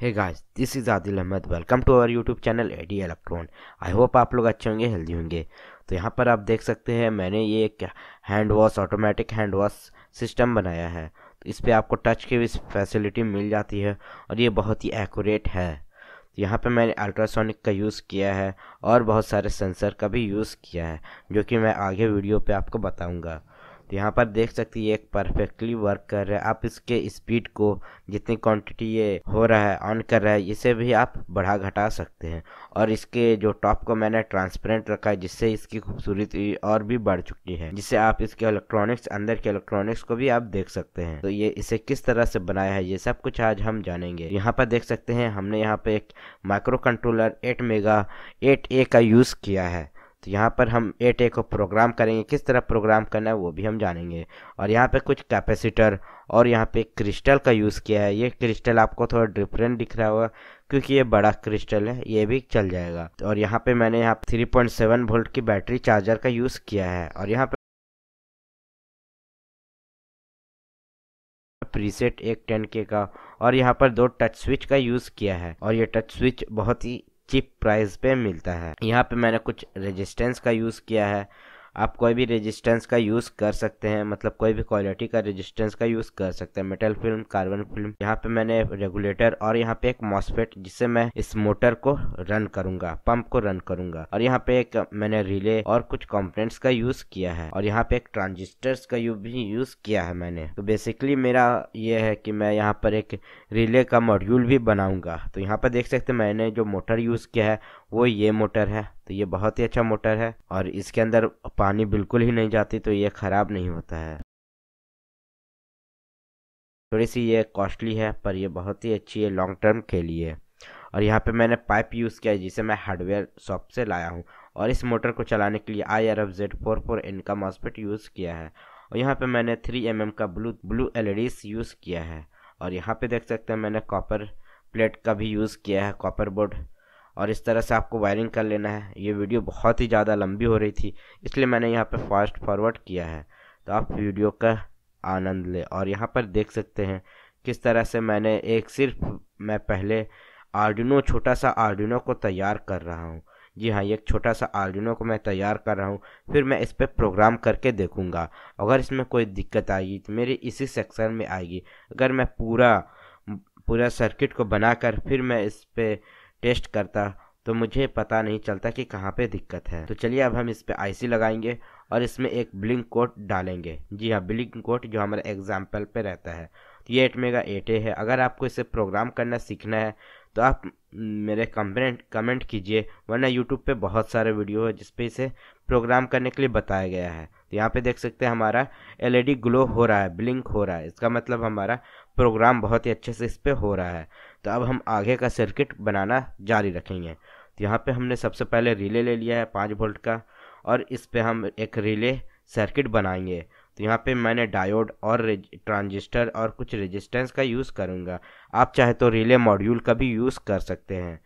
hey guys this is Adil Ahmed welcome to our YouTube channel A D electron I hope आप लोग अच्छे होंगे healthy होंगे तो यहाँ पर आप देख सकते हैं मैंने ये एक hand wash automatic hand wash system बनाया है तो इस पर आपको टच की भी फैसिलिटी मिल जाती है और ये बहुत ही एक्यूरेट है तो यहाँ पर मैंने अल्ट्रासोनिक का यूज़ किया है और बहुत सारे सेंसर का भी यूज़ किया है जो कि मैं आगे वीडियो पर आपको बताऊँगा तो यहाँ पर देख सकते हैं ये परफेक्टली वर्क कर रहा है आप इसके स्पीड को जितनी क्वांटिटी ये हो रहा है ऑन कर रहा है इसे भी आप बढ़ा घटा सकते हैं और इसके जो टॉप को मैंने ट्रांसपेरेंट रखा है जिससे इसकी खूबसूरती और भी बढ़ चुकी है जिससे आप इसके इलेक्ट्रॉनिक्स अंदर के इलेक्ट्रॉनिक्स को भी आप देख सकते हैं तो ये इसे किस तरह से बनाया है ये सब कुछ आज हम जानेंगे यहाँ पर देख सकते हैं हमने यहाँ पे एक microcontroller AT mega eight A का यूज़ किया है तो यहाँ पर हम एट टे को प्रोग्राम करेंगे किस तरह प्रोग्राम करना है वो भी हम जानेंगे और यहाँ पे कुछ कैपेसिटर और यहाँ पे क्रिस्टल का यूज़ किया है ये क्रिस्टल आपको थोड़ा डिफरेंट दिख रहा होगा क्योंकि ये बड़ा क्रिस्टल है ये भी चल जाएगा और यहाँ पे मैंने यहाँ थ्री वोल्ट की बैटरी चार्जर का यूज़ किया है और यहाँ पे प्रीसेट एक टेन के का और यहाँ पर दो टच स्विच का यूज़ किया है और ये टच स्विच बहुत ही चीप प्राइस पे मिलता है यहाँ पे मैंने कुछ रेजिस्टेंस का यूज़ किया है आप कोई भी रेजिस्टेंस का यूज़ कर सकते हैं मतलब कोई भी क्वालिटी का रेजिस्टेंस का यूज़ कर सकते हैं मेटल फिल्म कार्बन फिल्म यहाँ पे मैंने रेगुलेटर और यहाँ पे एक मॉसफेट जिससे मैं इस मोटर को रन करूंगा पंप को रन करूंगा और यहाँ पे एक मैंने रिले और कुछ कॉम्पोनेंट्स का यूज़ किया है और यहाँ पे एक ट्रांजिस्टर्स का यू भी यूज़ किया है मैंने तो बेसिकली मेरा ये है कि मैं यहाँ पर एक रिले का मॉड्यूल भी बनाऊंगा तो यहाँ पर देख सकते मैंने जो मोटर यूज़ किया है वो ये मोटर है तो ये बहुत ही अच्छा मोटर है और इसके अंदर पानी बिल्कुल ही नहीं जाती तो ये ख़राब नहीं होता है थोड़ी सी ये कॉस्टली है पर ये बहुत ही अच्छी है लॉन्ग टर्म के लिए और यहाँ पे मैंने पाइप यूज़ किया है जिसे मैं हार्डवेयर शॉप से लाया हूँ और इस मोटर को चलाने के लिए I R F Z four four इनका का यूज़ किया है और यहाँ पे मैंने थ्री एम एम का ब्लू ब्लू एल यूज़ किया है और यहाँ पे देख सकते हैं मैंने कॉपर प्लेट का भी यूज़ किया है कॉपर बोर्ड और इस तरह से आपको वायरिंग कर लेना है ये वीडियो बहुत ही ज़्यादा लंबी हो रही थी इसलिए मैंने यहाँ पर फास्ट फॉरवर्ड किया है तो आप वीडियो का आनंद लें और यहाँ पर देख सकते हैं किस तरह से मैंने एक सिर्फ मैं पहले आर्डिनो छोटा सा आर्डिनो को तैयार कर रहा हूँ जी हाँ एक छोटा सा आर्डिनो को मैं तैयार कर रहा हूँ फिर मैं इस पर प्रोग्राम करके देखूँगा अगर इसमें कोई दिक्कत आएगी तो मेरी इसी सेक्शन में आएगी अगर मैं पूरा पूरा सर्किट को बनाकर फिर मैं इस पर टेस्ट करता तो मुझे पता नहीं चलता कि कहाँ पे दिक्कत है तो चलिए अब हम इस पर आईसी लगाएंगे और इसमें एक ब्लिंक कोड डालेंगे जी हाँ ब्लिंक कोड जो हमारे एग्जाम्पल पे रहता है तो ये एट मेगा एट ए है अगर आपको इसे प्रोग्राम करना सीखना है तो आप मेरे कमेंट कमेंट कीजिए वरना यूट्यूब पे बहुत सारे वीडियो है जिसपे इसे प्रोग्राम करने के लिए बताया गया है तो यहाँ पे देख सकते हैं हमारा एलईडी ग्लो e हो रहा है ब्लिंक हो रहा है इसका मतलब हमारा प्रोग्राम बहुत ही अच्छे से इस पर हो रहा है तो अब हम आगे का सर्किट बनाना जारी रखेंगे तो यहाँ पे हमने सबसे पहले रिले ले लिया है पाँच वोल्ट का और इस पर हम एक रिले सर्किट बनाएंगे तो यहाँ पे मैंने डायोड और ट्रांजिस्टर और कुछ रेजिस्टेंस का यूज़ करूँगा आप चाहे तो रिले मॉड्यूल का भी यूज़ कर सकते हैं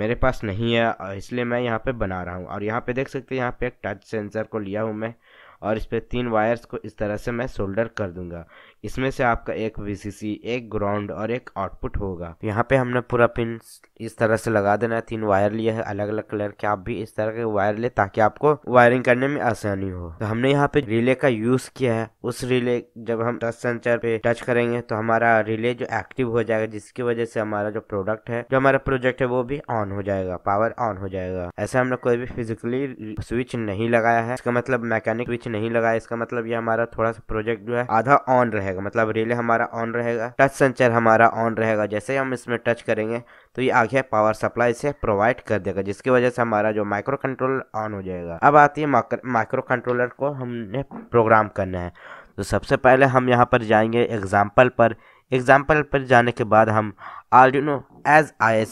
मेरे पास नहीं है इसलिए मैं यहाँ पे बना रहा हूँ और यहाँ पे देख सकते हैं यहाँ पे एक टच सेंसर को लिया हूँ मैं और इस पर तीन वायर्स को इस तरह से मैं सोल्डर कर दूंगा इसमें से आपका एक वी एक ग्राउंड और एक आउटपुट होगा यहाँ पे हमने पूरा पिन इस तरह से लगा देना है तीन वायर लिए है अलग अलग कलर के आप भी इस तरह के वायर ले ताकि आपको वायरिंग करने में आसानी हो तो हमने यहाँ पे रिले का यूज किया है उस रिले जब हम टच सेंसर पे टच करेंगे तो हमारा रिले जो एक्टिव हो जाएगा जिसकी वजह से हमारा जो प्रोडक्ट है जो हमारा प्रोजेक्ट है वो भी ऑन हो जाएगा पावर ऑन हो जाएगा ऐसा हमने कोई भी फिजिकली स्विच नहीं लगाया है इसका मतलब मैकेनिक स्विच नहीं लगा इसका मतलब ये हमारा थोड़ा सा प्रोजेक्ट जो है आधा ऑन रहेगा मतलब रिले हमारा ऑन रहेगा टच सेंसर हमारा ऑन रहेगा जैसे हम इसमें टच करेंगे तो ये आगे पावर सप्लाई से प्रोवाइड कर देगा जिसकी वजह से हमारा जो माइक्रो कंट्रोलर ऑन हो जाएगा अब आती है माइक्रो कंट्रोलर को हमने प्रोग्राम करना है तो सबसे पहले हम यहाँ पर जाएंगे एग्जाम्पल पर एग्जाम्पल पर जाने के बाद हम आर्डिनो एज आई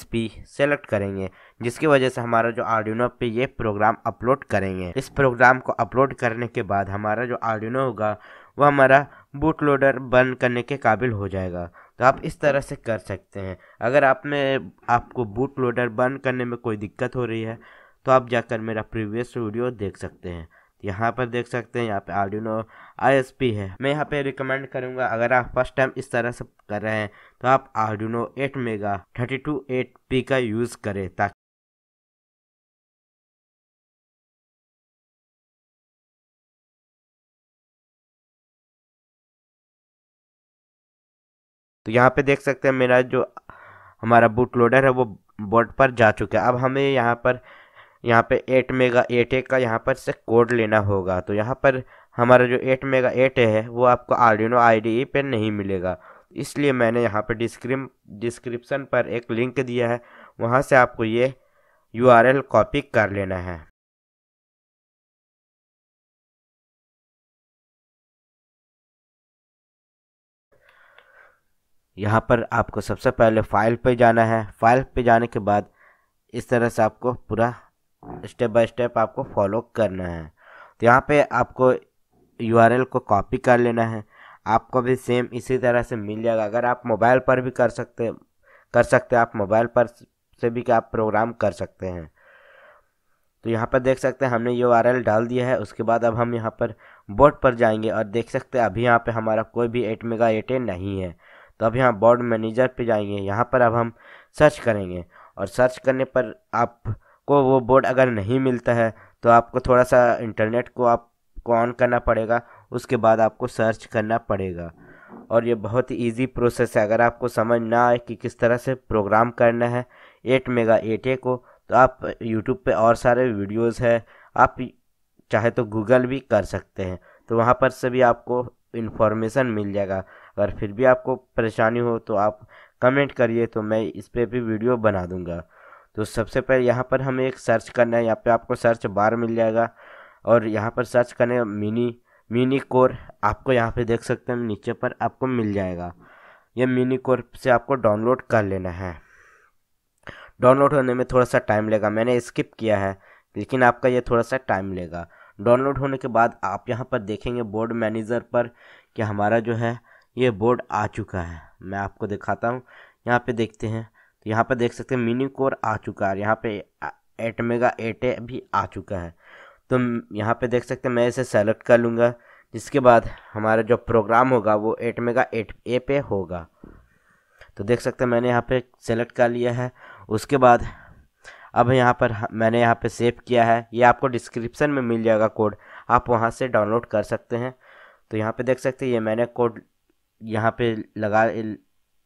सेलेक्ट करेंगे जिसकी वजह से हमारा जो आर्डिनो पे ये प्रोग्राम अपलोड करेंगे इस प्रोग्राम को अपलोड करने के बाद हमारा जो आर्डिनो होगा वो हमारा बूट लोडर बंद करने के काबिल हो जाएगा तो आप इस तरह से कर सकते हैं अगर आप में आपको बूट लोडर बंद करने में कोई दिक्कत हो रही है तो आप जाकर मेरा प्रीवियस वीडियो देख सकते हैं यहाँ पर देख सकते हैं यहाँ पे आर्डिनो आईएसपी है मैं यहाँ पे रिकमेंड करूँगा अगर आप फर्स्ट टाइम इस तरह से कर रहे हैं तो आप आर्डिनो 8 मेगा 32 8 पी का यूज़ करें ताकि तो यहाँ पे देख सकते हैं मेरा जो हमारा बूट लोडर है वो बोर्ड पर जा चुका है अब हमें यहाँ पर यहाँ पे एट मेगा एट ए का यहाँ पर से कोड लेना होगा तो यहाँ पर हमारा जो एट मेगा एट ए है वो आपको आर्डिनो आई e पे नहीं मिलेगा इसलिए मैंने यहाँ पर डिस्क्रिम डिस्क्रिप्सन पर एक लिंक दिया है वहाँ से आपको ये यू आर एल कॉपी कर लेना है यहाँ पर आपको सबसे पहले फाइल पे जाना है फाइल पे जाने के बाद इस तरह से आपको पूरा स्टेप बाय स्टेप आपको फॉलो करना है तो यहाँ पे आपको यू को कॉपी कर लेना है आपको भी सेम इसी तरह से मिल जाएगा अगर आप मोबाइल पर भी कर सकते कर सकते आप मोबाइल पर से भी आप प्रोग्राम कर सकते हैं तो यहाँ पर देख सकते हैं हमने यू आर डाल दिया है उसके बाद अब हम यहाँ पर बोर्ड पर जाएंगे और देख सकते हैं अभी यहाँ पे हमारा कोई भी एट मेगा एटे नहीं है तो अब यहाँ बोर्ड मैनेजर पे जाएंगे यहाँ पर अब हम सर्च करेंगे और सर्च करने पर आपको वो बोर्ड अगर नहीं मिलता है तो आपको थोड़ा सा इंटरनेट को आपको ऑन करना पड़ेगा उसके बाद आपको सर्च करना पड़ेगा और ये बहुत ही ईजी प्रोसेस है अगर आपको समझ ना आए कि किस तरह से प्रोग्राम करना है एट मेगा एट ए को तो आप यूट्यूब पे और सारे वीडियोस हैं आप चाहे तो गूगल भी कर सकते हैं तो वहाँ पर से भी आपको इन्फॉर्मेशन मिल जाएगा अगर फिर भी आपको परेशानी हो तो आप कमेंट करिए तो मैं इस पर भी वीडियो बना दूंगा तो सबसे पहले यहाँ पर हमें एक सर्च करना है यहाँ पे आपको सर्च बार मिल जाएगा और यहाँ पर सर्च करने मिनी मिनी कोर आपको यहाँ पे देख सकते हैं नीचे पर आपको मिल जाएगा ये मिनी कोर से आपको डाउनलोड कर लेना है डाउनलोड होने में थोड़ा सा टाइम लेगा मैंने स्किप किया है लेकिन आपका ये थोड़ा सा टाइम लेगा डाउनलोड होने के बाद आप यहाँ पर देखेंगे बोर्ड मैनेजर पर कि हमारा जो है ये बोर्ड आ चुका है मैं आपको दिखाता हूँ यहाँ पे देखते हैं तो यहाँ पे देख सकते हैं मिनी कोर आ चुका है यहाँ पे एट मेगा एट ए भी आ चुका है तो यहाँ पे देख सकते हैं मैं इसे सेलेक्ट कर लूँगा जिसके बाद हमारा जो प्रोग्राम होगा वो एट मेगा एट ए पे होगा तो देख सकते हैं मैंने यहाँ पे सेलेक्ट कर लिया है उसके बाद अब यहाँ पर मैंने यहाँ पे सेव किया है ये आपको डिस्क्रिप्शन में मिल जाएगा कोड आप वहाँ से डाउनलोड कर सकते हैं तो यहाँ पे देख सकते हैं ये मैंने कोड यहाँ पे लगा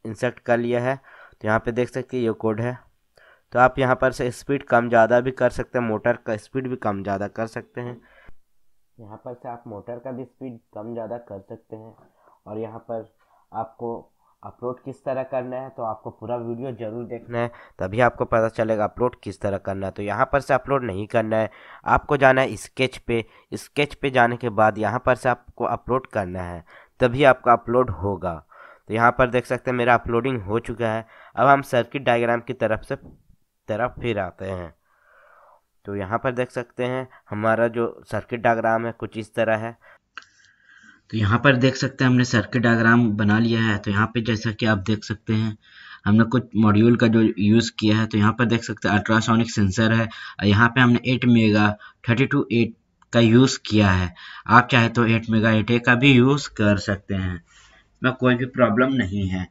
इंसर्ट कर लिया है तो यहाँ पे देख सकते हैं ये कोड है तो आप यहाँ पर से स्पीड कम ज़्यादा भी कर सकते हैं मोटर का स्पीड भी कम ज़्यादा कर सकते हैं यहाँ पर से आप मोटर का भी स्पीड कम ज़्यादा कर सकते हैं और यहाँ पर आपको अपलोड किस तरह करना है तो आपको पूरा वीडियो ज़रूर देखना है तभी आपको पता चलेगा अपलोड किस तरह करना है तो यहाँ पर से अपलोड नहीं करना है आपको जाना है स्केच पे स्केच पे जाने के बाद यहाँ पर से आपको अपलोड करना है तभी आपका अपलोड होगा तो यहाँ पर देख सकते हैं मेरा अपलोडिंग हो चुका है अब हम सर्किट डाइग्राम की तरफ से तरफ फिर आते हैं तो यहाँ पर देख सकते हैं हमारा जो सर्किट डाइग्राम है कुछ इस तरह है तो यहाँ पर देख सकते हैं हमने सर्किट डायग्राम बना लिया है तो यहाँ पे जैसा कि आप देख सकते हैं हमने कुछ मॉड्यूल का जो यूज़ किया है तो यहाँ पर देख सकते हैं अल्ट्रासोनिक सेंसर है और यहाँ पे हमने 8 मेगा टू एट का यूज़ किया है आप चाहे तो 8 मेगा एट का भी यूज़ कर सकते हैं इसमें कोई भी प्रॉब्लम नहीं है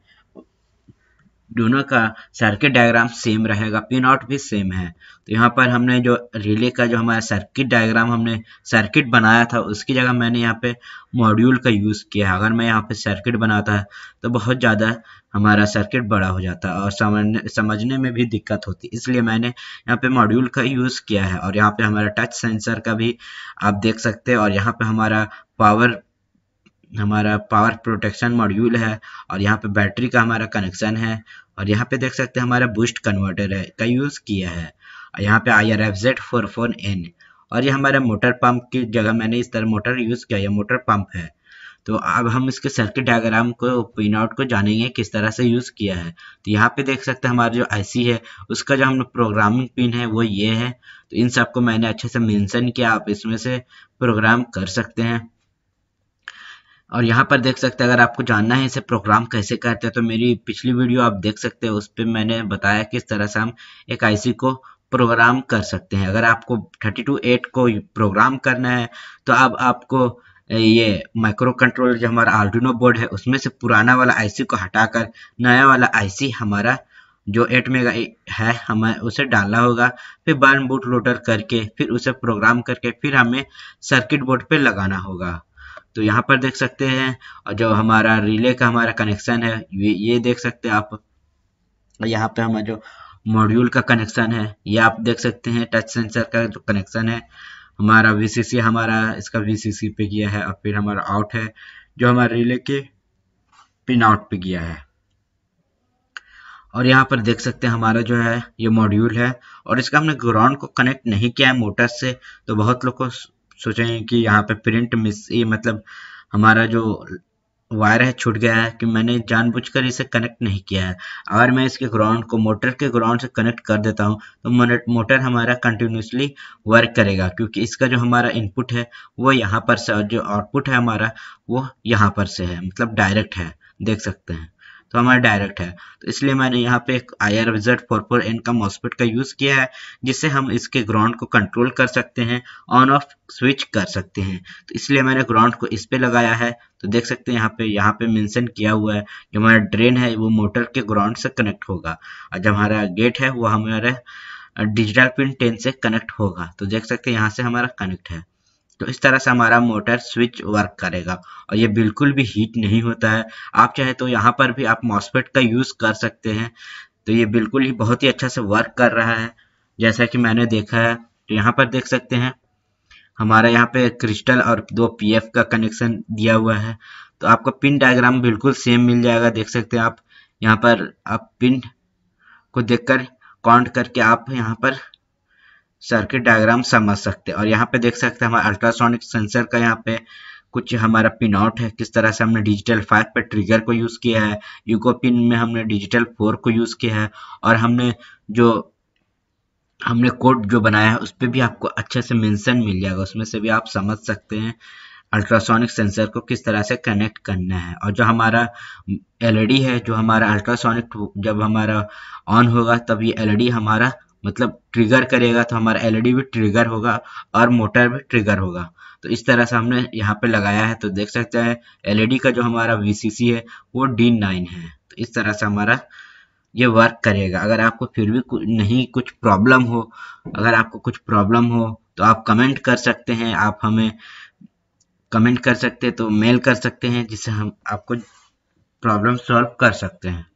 दोनों का सर्किट डायग्राम सेम रहेगा पिन आउट भी सेम है तो यहाँ पर हमने जो रिले का जो हमारा सर्किट डायग्राम हमने सर्किट बनाया था उसकी जगह मैंने यहाँ पे मॉड्यूल का यूज़ किया है अगर मैं यहाँ पे सर्किट बनाता तो बहुत ज़्यादा हमारा सर्किट बड़ा हो जाता और समझने समझने में भी दिक्कत होती इसलिए मैंने यहाँ पे मॉड्यूल का यूज़ किया है और यहाँ पे हमारा टच सेंसर का भी आप देख सकते हैं और यहाँ पे हमारा पावर हमारा पावर प्रोटेक्शन मॉड्यूल है और यहाँ पे बैटरी का हमारा कनेक्शन है और यहाँ पे देख सकते हैं हमारा बूस्ट कन्वर्टर है का यूज़ किया है और यहाँ पे I R F Z four four N और ये हमारा मोटर पंप की जगह मैंने इस तरह मोटर यूज़ किया है मोटर पंप है तो अब हम इसके सर्किट डायग्राम को पिन आउट को जानेंगे किस तरह से यूज़ किया है तो यहाँ पे देख सकते हैं हमारा जो आईसी है उसका जो हम प्रोग्रामिंग पिन है वो ये है तो इन सबको मैंने अच्छे से मेंशन किया आप इसमें से प्रोग्राम कर सकते हैं और यहाँ पर देख सकते हैं अगर आपको जानना है इसे प्रोग्राम कैसे करते हैं तो मेरी पिछली वीडियो आप देख सकते हैं उस पर मैंने बताया किस तरह से हम एक आईसी को प्रोग्राम कर सकते हैं अगर आपको 32.8 को प्रोग्राम करना है तो अब आपको ये माइक्रो कंट्रोल जो हमारा आर्डिनो बोर्ड है उसमें से पुराना वाला आई को हटाकर नया वाला आई हमारा जो एट मेगा है हमें उसे डालना होगा फिर बर्न बूट लोडर करके फिर उसे प्रोग्राम करके फिर हमें सर्किट बोर्ड पे लगाना होगा तो यहाँ पर देख सकते हैं और जो हमारा रिले का हमारा कनेक्शन है ये देख सकते हैं आप यहाँ पे हमारा जो मॉड्यूल का कनेक्शन है ये आप देख सकते हैं टच सेंसर का जो कनेक्शन है हमारा वीसीसी हमारा इसका वीसीसी पे किया है और फिर हमारा आउट है जो हमारे रिले के पिन आउट पे किया है और यहाँ पर देख सकते हैं हमारा जो है ये मॉड्यूल है और इसका हमने ग्राउंड को कनेक्ट नहीं किया है मोटर से तो बहुत लोग को सोचें कि यहाँ पे प्रिंट मिस ये मतलब हमारा जो वायर है छूट गया है कि मैंने जानबूझकर इसे कनेक्ट नहीं किया है अगर मैं इसके ग्राउंड को मोटर के ग्राउंड से कनेक्ट कर देता हूँ तो मोटर हमारा कंटिन्यूसली वर्क करेगा क्योंकि इसका जो हमारा इनपुट है वो यहाँ पर से और जो आउटपुट है हमारा वो यहाँ पर से है मतलब डायरेक्ट है देख सकते हैं तो हमारा डायरेक्ट है तो इसलिए मैंने यहाँ पे एक I R Z four four इनकम हॉस्पिट का यूज़ किया है जिससे हम इसके ग्राउंड को कंट्रोल कर सकते हैं ऑन ऑफ स्विच कर सकते हैं तो इसलिए मैंने ग्राउंड को इस पे लगाया है तो देख सकते हैं यहाँ पे यहाँ पे मेंशन किया हुआ है जो हमारा ड्रेन है वो मोटर के ग्राउंड से कनेक्ट होगा और जो हमारा गेट है वो हमारा डिजिटल पिन टेन से कनेक्ट होगा तो देख सकते हैं यहाँ से हमारा कनेक्ट है तो इस तरह से हमारा मोटर स्विच वर्क करेगा और ये बिल्कुल भी हीट नहीं होता है आप चाहे तो यहाँ पर भी आप मॉसपेट का यूज़ कर सकते हैं तो ये बिल्कुल ही बहुत ही अच्छा से वर्क कर रहा है जैसा कि मैंने देखा है तो यहाँ पर देख सकते हैं हमारा यहाँ पे क्रिस्टल और दो पीएफ का कनेक्शन दिया हुआ है तो आपका पिन डायग्राम बिल्कुल सेम मिल जाएगा देख सकते हैं आप यहाँ पर आप पिन को देखकर काउंट करके आप यहाँ पर सर्किट डायग्राम समझ सकते हैं और यहाँ पे देख सकते हैं हमारा अल्ट्रासोनिक सेंसर का यहाँ पे कुछ हमारा पिन आउट है किस तरह से हमने डिजिटल फाइव पे ट्रिगर को यूज़ किया है यूको पिन में हमने डिजिटल फोर को यूज़ किया है और हमने जो हमने कोड जो बनाया है उस पर भी आपको अच्छे से मेंशन मिल जाएगा उसमें से भी आप समझ सकते हैं अल्ट्रासोनिक सेंसर को किस तरह से कनेक्ट करना है और जो हमारा एलईडी e है जो हमारा अल्ट्रासोनिक जब हमारा ऑन होगा तब ये एलईडी e हमारा मतलब ट्रिगर करेगा तो हमारा एलईडी e भी ट्रिगर होगा और मोटर भी ट्रिगर होगा तो इस तरह से हमने यहाँ पे लगाया है तो देख सकते हैं एलईडी e का जो हमारा वीसीसी है वो डी नाइन है तो इस तरह से हमारा ये वर्क करेगा अगर आपको फिर भी कुछ नहीं कुछ प्रॉब्लम हो अगर आपको कुछ प्रॉब्लम हो तो आप कमेंट कर सकते हैं आप हमें कमेंट कर सकते हैं तो मेल कर सकते हैं जिससे हम आपको प्रॉब्लम सॉल्व कर सकते हैं